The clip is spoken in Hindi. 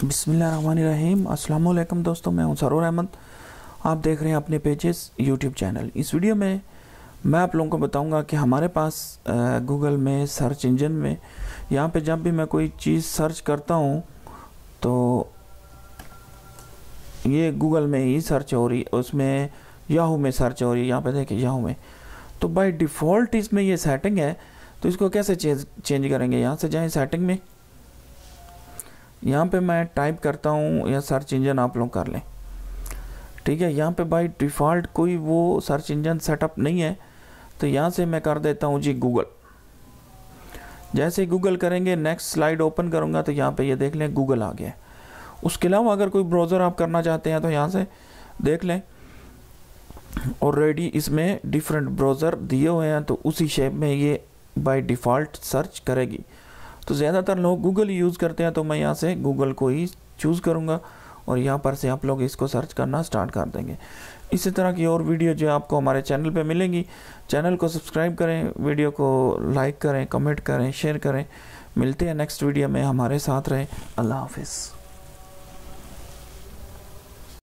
तो बिसमीम अल्लाम दोस्तों मैं हूं सरोर अहमद आप देख रहे हैं अपने पेजेस यूट्यूब चैनल इस वीडियो में मैं आप लोगों को बताऊंगा कि हमारे पास गूगल में सर्च इंजन में यहाँ पे जब भी मैं कोई चीज़ सर्च करता हूँ तो ये गूगल में ही सर्च हो रही उसमें याहू में सर्च हो रही है यहाँ पर देखिए याहू में तो बाई डिफ़ॉल्ट इसमें ये सेटिंग है तो इसको कैसे चेंज करेंगे यहाँ से जाएँ सेटिंग में यहाँ पे मैं टाइप करता हूँ या सर्च इंजन आप लोग कर लें ठीक है यहाँ पे बाई डिफ़ॉल्ट कोई वो सर्च इंजन सेटअप नहीं है तो यहाँ से मैं कर देता हूँ जी गूगल जैसे ही गूगल करेंगे नेक्स्ट स्लाइड ओपन करूँगा तो यहाँ पे ये यह देख लें गूगल आ गया उसके अलावा अगर कोई ब्राउज़र आप करना चाहते हैं तो यहाँ से देख लें ऑलरेडी इसमें डिफरेंट ब्राउज़र दिए हुए हैं तो उसी शेप में ये बाई डिफ़ॉल्ट सर्च करेगी तो ज़्यादातर लोग गूगल यूज़ करते हैं तो मैं यहाँ से गूगल को ही चूज़ करूँगा और यहाँ पर से आप लोग इसको सर्च करना स्टार्ट कर देंगे इसी तरह की और वीडियो जो आपको हमारे चैनल पे मिलेंगी चैनल को सब्सक्राइब करें वीडियो को लाइक करें कमेंट करें शेयर करें मिलते हैं नेक्स्ट वीडियो में हमारे साथ रहें अल्लाह हाफिज़